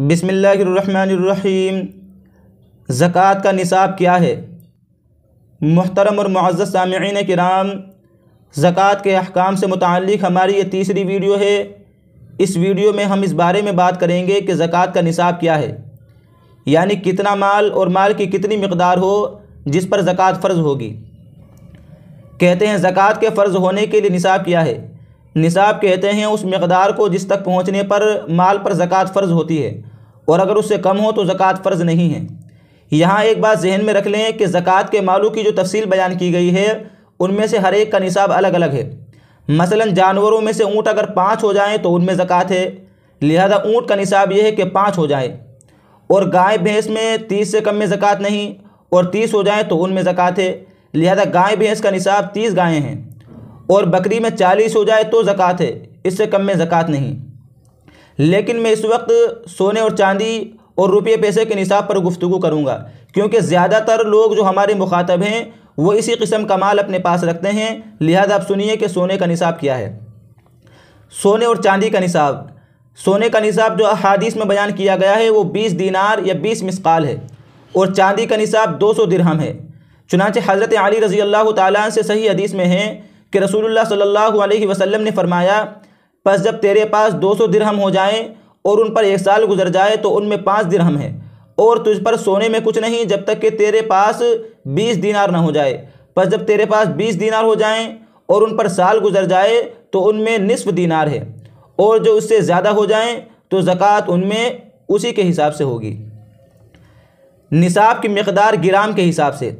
बिसमीम ज़क़़त का निसाब क्या है मोहतरम और मुआज़ सामीन कराम ज़क़़त के अहकाम से मुतक हमारी ये तीसरी वीडियो है इस वीडियो में हम इस बारे में बात करेंगे कि ज़क़़त का निसाब क्या है यानी कितना माल और माल की कितनी मकदार हो जिस पर ज़क़़त फ़र्ज़ होगी कहते हैं ज़क़़त के फ़र्ज़ होने के लिए निसाब क्या है निसाब कहते हैं उस मकदार को जिस तक पहुँचने पर माल पर ज़क़़त फ़र्ज़ होती है और अगर उससे कम हो तो ज़क़़त फ़र्ज़ नहीं है यहाँ एक बात जहन में रख लें कि ज़क़़त के मालों की जो तफसील बयान की गई है उनमें से हर एक का निसाब अलग अलग है मसलन जानवरों में से ऊँट अगर पाँच हो जाएँ तो उनमें ज़क़़त है लिहाजा ऊँट का निसाब यह है कि पाँच हो जाए और गाय भैंस में तीस से कम में ज़क़़त नहीं और तीस हो जाए तो उनमें ज़क़़त है लिहाजा गाय भैंस का निसाब तीस गायें हैं और बकरी में चालीस हो जाए तो ज़क़़त है इससे कम में ज़क़़त नहीं लेकिन मैं इस वक्त सोने और चांदी और रुपये पैसे के निसाब पर गुफ्तु करूँगा क्योंकि ज़्यादातर लोग जो हमारे मुखातब हैं वो इसी किस्म का माल अपने पास रखते हैं लिहाजा आप सुनिए कि सोने का निसाब क्या है सोने और चांदी का निसाब सोने का निसाब जो अहादीस में बयान किया गया है वो बीस दीनार या बीस मिसकाल है और चांदी का निसाब दो सौ दिरहम है चुनाचे हज़रत अली रज़ी अल्लाह तन सही हदीस में हैं कि रसूलुल्लाह सल्लल्लाहु अलैहि वसल्लम ने फरमाया बस जब तेरे पास दो सौ दिरहम हो जाएं और उन पर एक साल गुजर जाए तो उनमें पाँच दिरहम है और तुझ पर सोने में कुछ नहीं जब तक कि तेरे पास बीस दिनार ना हो जाए बस जब तेरे पास बीस दिनार हो जाएँ और उन पर साल गुजर जाए तो उनमें निसफ दिनार है और जो उससे ज़्यादा हो जाएँ तो ज़क़़त उनमें उसी के हिसाब से होगी निसाब की मकदार ग्राम के हिसाब से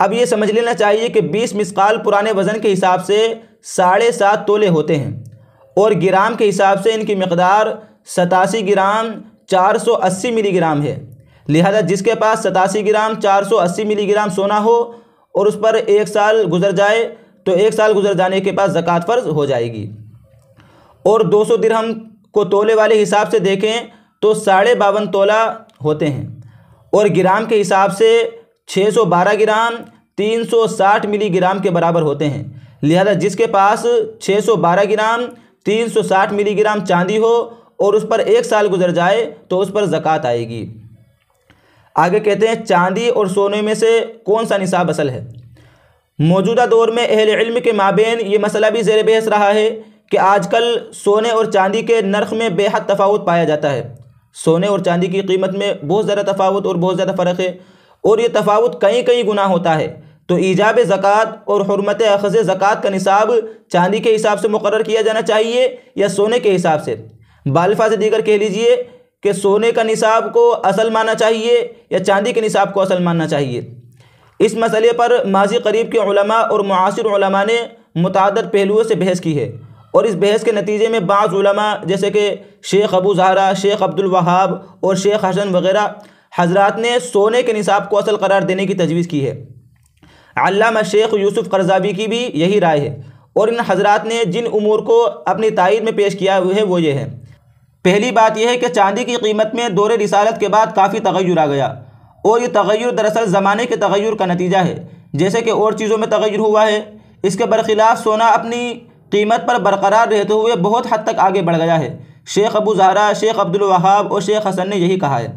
अब ये समझ लेना चाहिए कि बीस मिसकाल पुराने वज़न के हिसाब से साढ़े सात तोले होते हैं और ग्राम के हिसाब से इनकी मकदार सतासी ग्राम चार सौ अस्सी मिलीग्राम है लिहाजा जिसके पास सतासी ग्राम चार सौ अस्सी मिलीग्राम सोना हो और उस पर एक साल गुजर जाए तो एक साल गुजर जाने के बाद ज़क़़त फ़र्ज हो जाएगी और दो सौ दिरहम को तोले वाले हिसाब से देखें तो साढ़े बावन तोला होते हैं और ग्राम के हिसाब से 612 ग्राम 360 मिलीग्राम के बराबर होते हैं लिहाजा जिसके पास 612 ग्राम 360 मिलीग्राम चांदी हो और उस पर एक साल गुजर जाए तो उस पर ज़क़़त आएगी आगे कहते हैं चांदी और सोने में से कौन सा निसाब असल है मौजूदा दौर में अहल इल्म के माबेन ये मसला भी जेर बहस रहा है कि आजकल सोने और चांदी के नर्ख में बेहद तफावत पाया जाता है सोने और चांदी की कीमत में बहुत ज़्यादा तफावत और बहुत ज़्यादा फ़र्क है और ये तफावत कई कई गुना होता है तो ईजाब ज़क़़त और हरमत अखज़ ज़क़़त का निसाब चांदी के हिसाब से मुकर किया जाना चाहिए या सोने के हिसाब से बालफा से दीगर कह लीजिए कि सोने का निसाब को असल मानना चाहिए या चांदी के निसाब को असल मानना चाहिए इस मसले पर माजी करीब के उलमा और मुआसर ने मुतद पहलुओं से बहस की है और इस बहस के नतीजे में बाज़ जैसे कि शेख अबू जहरा शेख अब्दुलवाहाब और शेख हसन वगैरह हजरात ने सोने के निसाब को असल करार देने की तजवीज़ की है अल्लाह शेख यूसुफ करजावी की भी यही राय है और इन हजरात ने जिन उमूर को अपनी तइद में पेश किया हुए है वो ये है पहली बात यह है कि चांदी की कीमत में दौरे रिसालत के बाद काफ़ी तगैर आ गया और ये तगैर दरअसल ज़माने के तगैर का नतीजा है जैसे कि और चीज़ों में तगैर हुआ है इसके बरखिलाफ़ सोना अपनी कीमत पर बरकरार रहते हुए बहुत हद तक आगे बढ़ गया है शेख अबू जहरा शेख अब्दुलवाहाब और शेख हसन ने यही कहा है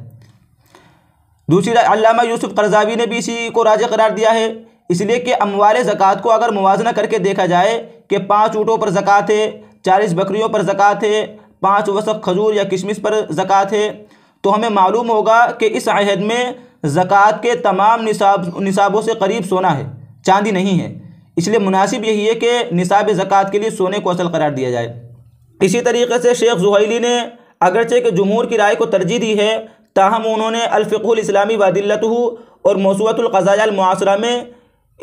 दूसरी अलामा यूसुफ करजावी ने भी इसी को राज करार दिया है इसलिए कि अमवाल ज़क़़त को अगर मुवजना करके देखा जाए कि पाँच ऊँटों पर ज़क़़त है चालीस बकरियों पर ज़क़़त है पाँच वसक खजूर या किशमिश पर ज़क़़त है तो हमें मालूम होगा कि इस अहद में ज़क़़त के तमाम निसाब निसाबों से करीब सोना है चांदी नहीं है इसलिए मुनासिब यही है कि निसाब ज़क़़त के लिए सोने को असल करार दिया जाए इसी तरीके से शेख जुहैली ने अगरचे के जमूर की राय को तरजीह दी है ताहम उन्होंने अलफ़ुलस्लामी वदिल्लत और मौसूतलक़ज़ायालमासरा में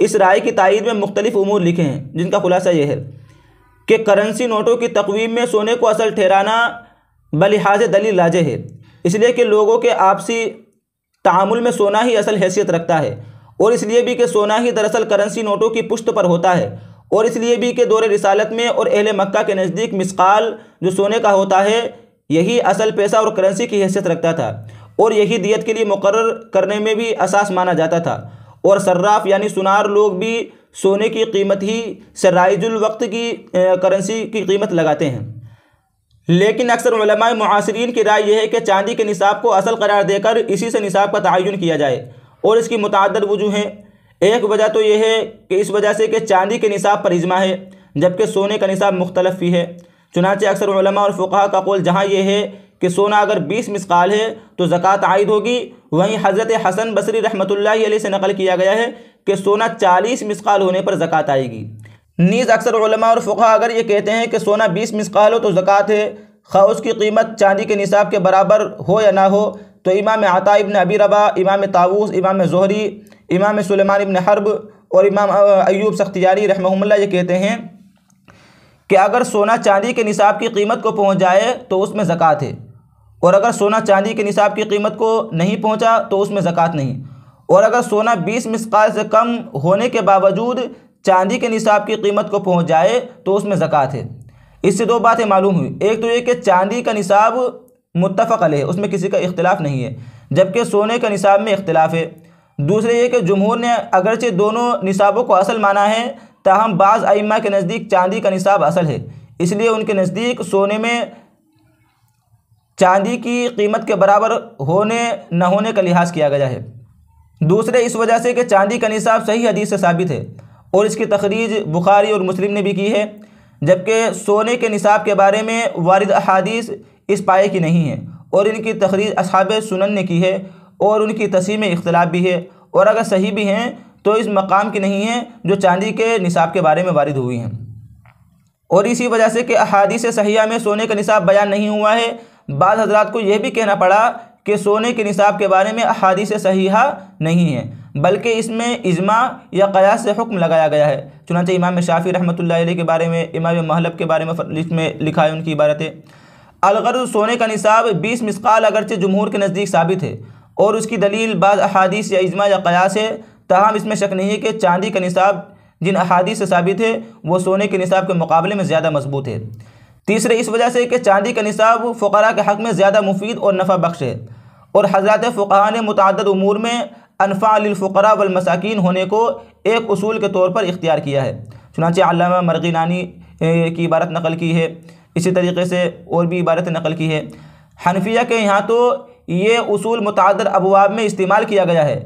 इस राय की तइद में मुख्तलिफ़ अमूर लिखे हैं जिनका खुलासा यह है कि करेंसी नोटों की तकवीम में सोने को असल ठहराना बलिहाज दलील लाजे है इसलिए कि लोगों के आपसी तामुल में सोना ही असल हैसियत रखता है और इसलिए भी कि सोना ही दरअसल करेंसी नोटों की पुश्त पर होता है और इसलिए भी कि दौर रिसालत में और अहल मक्का के नज़दीक मिसकाल जो सोने का होता है यही असल पैसा और करेंसी की हैसियत रखता था और यही दियत के लिए मुकर करने में भी असास माना जाता था और सर्राफ यानी सुनार लोग भी सोने की कीमत ही सराइजुल वक्त की करेंसी की कीमत लगाते हैं लेकिन अक्सर मुआसरीन की राय यह है कि चांदी के निसाब को असल करार देकर इसी से निसाब का तयन किया जाए और इसकी मुतद वजूहें एक वजह तो यह है कि इस वजह से कि चांदी के निसाब पर इजमा है जबकि सोने का निसाब मुख्तलफ ही है चुनाचे अक्सर और फ़ुका का कौल जहाँ यह है कि सोना अगर बीस मिसकाल है तो ज़क़़त आयद होगी वहीं हज़रत हसन बसरी रहमतुल्लाह से नकल किया गया है कि सोना चालीस मिसकाल होने पर ज़क़़त आएगी नीज़ अक्सर और फ़ुका अगर ये कहते हैं कि सोना बीस मिसकाल हो तो ज़क़़त है खा उसकी कीमत चांदी के निसाब के बराबर हो या ना हो तो इमाम आता इबन अबी रबा इमाम तावूस इमाम जहरी इमाम सलेमान इबन हर्ब और इमाम अयूब सख्तियारी रहमहुल्ला ये कहते हैं कि अगर सोना चांदी के निसाब की कीमत को पहुंच जाए तो उसमें ज़क़़त है और अगर सोना चांदी के निसाब की कीमत को नहीं पहुंचा तो उसमें ज़क़़त नहीं और अगर सोना बीस मिसकाल से कम होने के बावजूद चांदी के निसाब की कीमत को पहुंच जाए तो उसमें ज़क़़त है इससे दो बातें मालूम हुई एक तो ये कि चांदी का निसाब मुतफ़ है उसमें किसी का इख्तलाफ नहीं है जबकि सोने का निसाब में इख्तलाफ है दूसरे ये कि जमहूर ने अगरचे दोनों निसाबों को असल माना है ताहम बाज़ आइमा के नज़दीक चांदी का निसाब असल है इसलिए उनके नज़दीक सोने में चांदी की कीमत के बराबर होने न होने का लिहाज किया गया है दूसरे इस वजह से कि चांदी का निसाब सही हदीस से साबित है और इसकी तखरीज बुखारी और मुस्लिम ने भी की है जबकि सोने के निसाब के बारे में वारद अहादीस इस पाए की नहीं है और इनकी तखरीज अब सुनन ने की है और उनकी तसी में इख्तलाफ भी है और अगर सही भी हैं तो इस मकाम की नहीं है जो चांदी के निसाब के बारे में वारद हुई हैं और इसी वजह से कि अहादीस सहिया में सोने का निसाब बयान नहीं हुआ है बाद हजरात को यह भी कहना पड़ा कि सोने के निसाब के बारे में अहादी से सहीहा नहीं है बल्कि इसमें इजमा या कयास से हुक्म लगाया गया है चुनाचे इमाम शाफ़ी रहमत के बारे में इमाम महलब के बारे में इसमें लिखा है उनकी इबारतें अलगर सोने का निसाब बीस मिसकाल अगरचे जमहूर के नज़दीक साबित है और उसकी दलील बाद अहादीस या इजमा या कयास है तहम इसमें शक नहीं है कि चांदी का निसाब जिन अहादीस से साबित है वो सोने के निसाब के मुकाबले में ज़्यादा मजबूत है तीसरे इस वजह से कि चांदी का निसाब फ़करा के हक़ में ज़्यादा मुफीद और नफ़ा बख्श है और हजरत फ़ुका ने मुतद अमूर में अनफ़ालफ़रा वमसाकिन होने को एक असूल के तौर पर इख्तियार किया है आलामा मरगी मरगिनानी की इबारत नकल की है इसी तरीके से और भी इबारत नकल की है हनफिया के यहाँ तो ये असूल मुतद अबवाब में इस्तेमाल किया गया है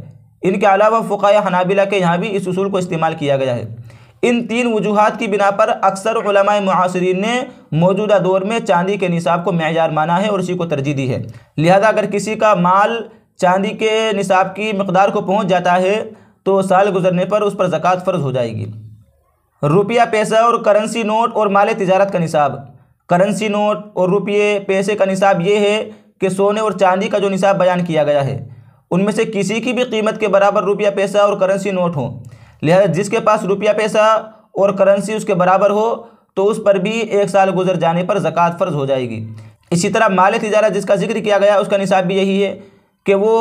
इनके अलावा फ़ुका हनाबिला के यहाँ भी इस असूल को इस्तेमाल किया गया है इन तीन वजूहत की बिना पर अक्सर मुहासरीन ने मौजूदा दौर में चांदी के निसाब को मैार माना है और उसी को तरजीह दी है लिहाजा अगर किसी का माल चांदी के निसाब की मकदार को पहुँच जाता है तो साल गुजरने पर उस पर ज़क़़त फ़र्ज हो जाएगी रुपया पैसा और करेंसी नोट और माल तजारत का निसाब करेंसी नोट और रुपये पैसे का निसाब ये है कि सोने और चांदी का जो निसाब बयान किया गया है उनमें से किसी की भी कीमत के बराबर रुपया पैसा और करेंसी नोट हों लिहाजा जिसके पास रुपया पैसा और करेंसी उसके बराबर हो तो उस पर भी एक साल गुजर जाने पर ज़क़़त फ़र्ज हो जाएगी इसी तरह माल तजारा जिसका जिक्र किया गया उसका निसाब भी यही है कि वो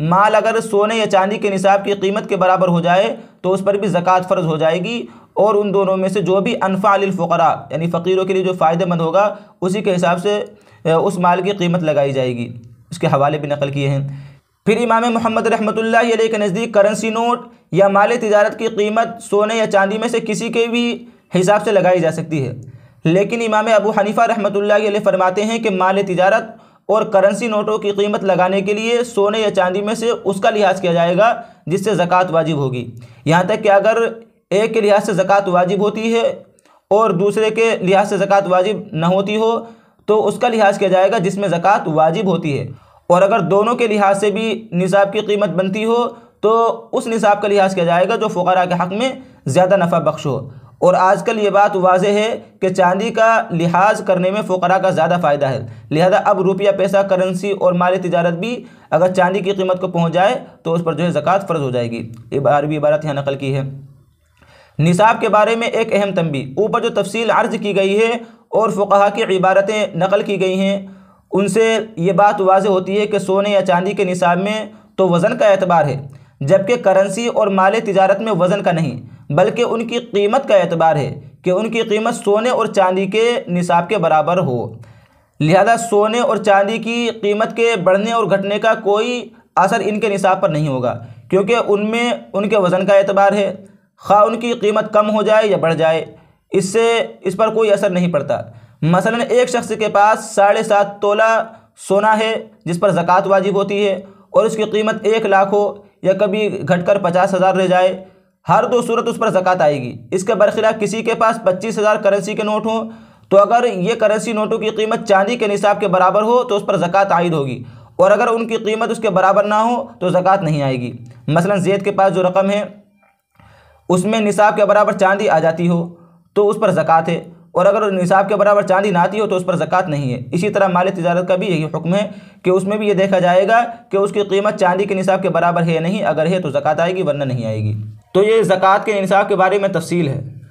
माल अगर सोने या चांदी के निसाब की कीमत के बराबर हो जाए तो उस पर भी ज़क़़त फ़र्ज हो जाएगी और उन दोनों में से जो भी अनफ़ालफ़रा यानी फ़कीरों के लिए जो फ़ायदेमंद होगा उसी के हिसाब से उस माल की कीमत लगाई जाएगी उसके हवाले भी नकल किए हैं फिर इमाम मोहम्मद रहमत अलैह के नज़दीक करेंसी नोट या माल तजारत की कीमत सोने या चांदी में से किसी के भी हिसाब से लगाई जा सकती है लेकिन इमाम अबू हनीफ़ा रहमत अलैह फरमाते हैं कि माल तजारत और करेंसी नोटों की कीमत लगाने के लिए सोने या चांदी में से उसका लिहाज किया जाएगा जिससे ज़क़़त वाजिब होगी यहाँ तक कि अगर एक के लिहाज से ज़क़़त वाजिब होती है और दूसरे के लिहाज से ज़क़़त वाजिब न होती हो तो उसका लिहाज किया जाएगा जिसमें ज़क़़त वाजिब होती है और अगर दोनों के लिहाज से भी निसाब की कीमत बनती हो तो उस निसाब का लिहाज किया जाएगा जो फ़करा के हक़ में ज़्यादा नफ़ा बख्श हो और आजकल ये बात वाज है कि चांदी का लिहाज करने में फ़ुरा का ज़्यादा फ़ायदा है लिहाजा अब रुपया पैसा करेंसी और माली तजारत भी अगर चांदी की कीमत को पहुँच जाए तो उस पर जो है ज़क़़त फ़र्ज़ हो जाएगी ये अरबी इबारत यहाँ नकल की है निसाब के बारे में एक अहम तंबी ऊपर जो तफसील अर्ज की गई है और फ़ुकहा की इबारतें नकल की गई हैं उनसे ये बात वाज होती है कि सोने या चांदी के निसाब में तो वज़न का एतबार है जबकि करेंसी और माले तजारत में वज़न का नहीं बल्कि उनकी कीमत का एतबार है कि उनकी कीमत सोने और चांदी के निसाब के बराबर हो लिहाजा सोने और चांदी की कीमत के बढ़ने और घटने का कोई असर इनके निसाब पर नहीं होगा क्योंकि उनमें उनके वज़न का एतबार है खा उनकी कीमत कम हो जाए या बढ़ जाए इससे इस पर कोई असर नहीं पड़ता मसलन एक शख्स के पास साढ़े सात तोला सोना है जिस पर ज़क़़त वाजिब होती है और उसकी कीमत एक लाख हो या कभी घटकर पचास हज़ार रह जाए हर दो सूरत उस पर ज़क़़त आएगी इसके बरख़िला किसी के पास पच्चीस हज़ार करेंसी के नोट हों तो अगर ये करेंसी नोटों की कीमत चांदी के निसाब के बराबर हो तो उस पर ज़क़़त आयद होगी और अगर उनकी कीमत उसके बराबर ना हो तो ज़क़़त नहीं आएगी मसलन जैद के पास जो रकम है उसमें निसाब के बराबर चांदी आ जाती हो तो उस पर ज़क़़त है और अगर निसाब के बराबर चांदी नाती हो तो उस पर ज़क़ात नहीं है इसी तरह माल तजारत का भी यही हुक्म है कि उसमें भी ये देखा जाएगा कि उसकी कीमत चांदी के निसाब के बराबर है या नहीं अगर है तो ज़क़़त आएगी वरना नहीं आएगी तो ये ज़क़ात के निसाब के बारे में तफसील है